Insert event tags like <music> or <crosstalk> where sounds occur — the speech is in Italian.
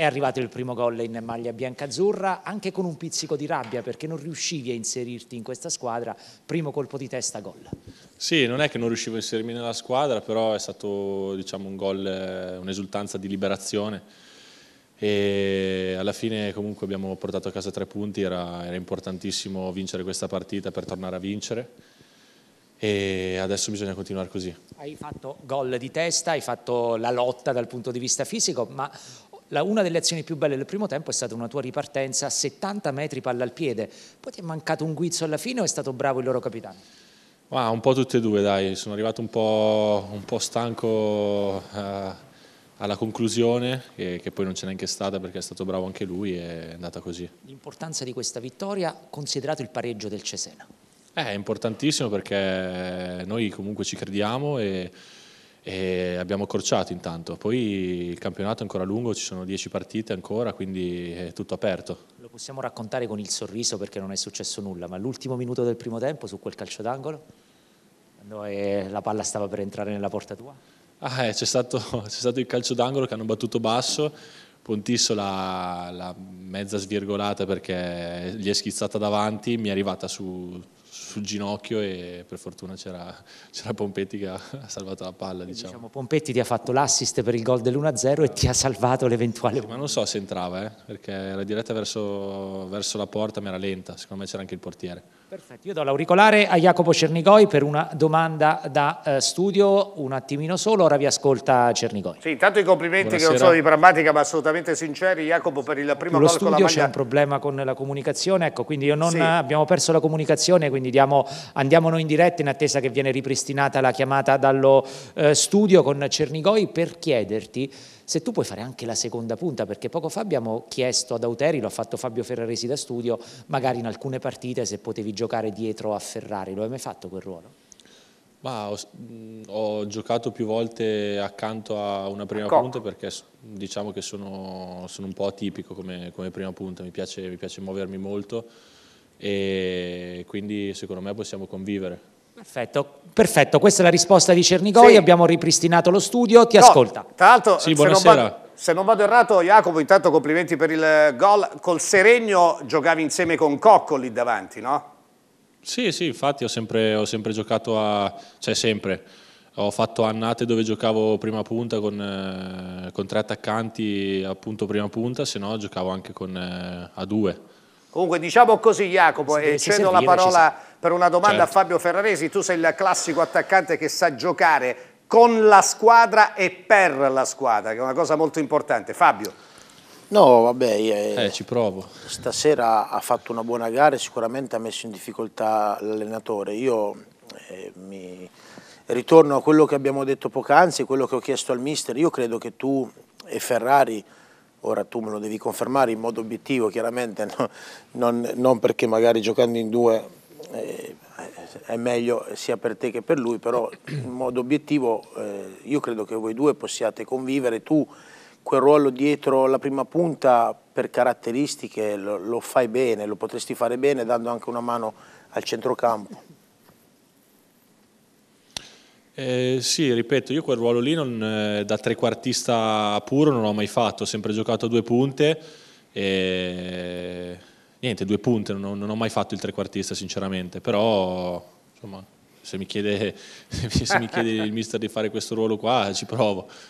È arrivato il primo gol in maglia biancazzurra, anche con un pizzico di rabbia perché non riuscivi a inserirti in questa squadra. Primo colpo di testa, gol. Sì, non è che non riuscivo a inserirmi nella squadra, però è stato diciamo, un gol, eh, un'esultanza di liberazione. E alla fine comunque abbiamo portato a casa tre punti, era, era importantissimo vincere questa partita per tornare a vincere e adesso bisogna continuare così. Hai fatto gol di testa, hai fatto la lotta dal punto di vista fisico, ma la, una delle azioni più belle del primo tempo è stata una tua ripartenza a 70 metri palla al piede, poi ti è mancato un guizzo alla fine o è stato bravo il loro capitano? Ah, un po' tutte e due dai, sono arrivato un po', un po stanco eh, alla conclusione che, che poi non c'è neanche stata perché è stato bravo anche lui e è andata così. L'importanza di questa vittoria considerato il pareggio del Cesena? Eh, è importantissimo perché noi comunque ci crediamo e e abbiamo accorciato intanto, poi il campionato è ancora lungo, ci sono dieci partite ancora, quindi è tutto aperto. Lo possiamo raccontare con il sorriso perché non è successo nulla, ma l'ultimo minuto del primo tempo su quel calcio d'angolo, quando eh, la palla stava per entrare nella porta tua? Ah, eh, c'è, stato, <laughs> stato, il calcio d'angolo che hanno battuto basso, Pontisso la, la mezza svirgolata perché gli è schizzata davanti, mi è arrivata su sul ginocchio e per fortuna c'era, Pompetti che ha, ha salvato la palla. Diciamo. Diciamo, Pompetti ti ha fatto l'assist per il gol dell'1-0 e ti ha salvato l'eventuale... Sì, ma non so se entrava, eh, perché era diretta verso, verso la porta, ma era lenta, secondo me c'era anche il portiere. Perfetto, io do l'auricolare a Jacopo Cernigoi per una domanda da eh, studio, un attimino solo, ora vi ascolta Cernigoi. Sì, intanto i complimenti Buonasera. che non sono di prammatica ma assolutamente sinceri Jacopo per il primo Lo gol con la maglia. c'è un problema con la comunicazione, ecco, quindi io non, sì. abbiamo perso la comunicazione, quindi diamo, andiamo noi in diretta in attesa che viene ripristinata la chiamata dallo eh, studio con Cernigoi per chiederti se tu puoi fare anche la seconda punta, perché poco fa abbiamo chiesto ad Auteri, lo ha fatto Fabio Ferraresi da studio, magari in alcune partite se potevi giocare dietro a Ferrari, lo hai mai fatto quel ruolo? Ma ho, mm, ho, giocato più volte accanto a una prima punta perché diciamo che sono, sono un po' atipico come, come prima punta, mi piace, mi piace, muovermi molto e quindi secondo me possiamo convivere. Perfetto. Perfetto, questa è la risposta di Cernigoi, sì. abbiamo ripristinato lo studio, ti no, ascolta. Tra l'altro, sì, se, se, non vado, errato, Jacopo, intanto complimenti per il eh, gol. Col Seregno giocavi insieme con Cocco lì davanti, no? Sì, sì, infatti ho sempre, ho sempre giocato a... cioè sempre. Ho fatto annate dove giocavo prima punta con, eh, con tre attaccanti, appunto prima punta, se no giocavo anche con, eh, a due. Comunque diciamo così Jacopo, si e cedo la parola per una domanda certo. a Fabio Ferraresi, tu sei il classico attaccante che sa giocare con la squadra e per la squadra, che è una cosa molto importante. Fabio. No, vabbè, eh, eh, ci provo. Stasera ha fatto una buona gara e sicuramente ha messo in difficoltà l'allenatore. Io eh, mi ritorno a quello che abbiamo detto poc'anzi, quello che ho chiesto al mister. Io credo che tu e Ferrari, ora tu me lo devi confermare in modo obiettivo chiaramente, <laughs> no? non, non perché magari giocando in due eh, è meglio sia per te che per lui, però in modo obiettivo eh, io credo che voi due possiate convivere, tu quel ruolo dietro la prima punta per caratteristiche lo, lo fai bene, lo potresti fare bene dando anche una mano al centrocampo. Eh, sì, ripeto, io quel ruolo lì non, eh, da trequartista puro non l'ho mai fatto, ho sempre giocato a due punte. E niente, due punte, non, non ho mai fatto il trequartista sinceramente, però insomma, se mi, chiede, <laughs> se mi chiede il mister di fare questo ruolo qua ci provo,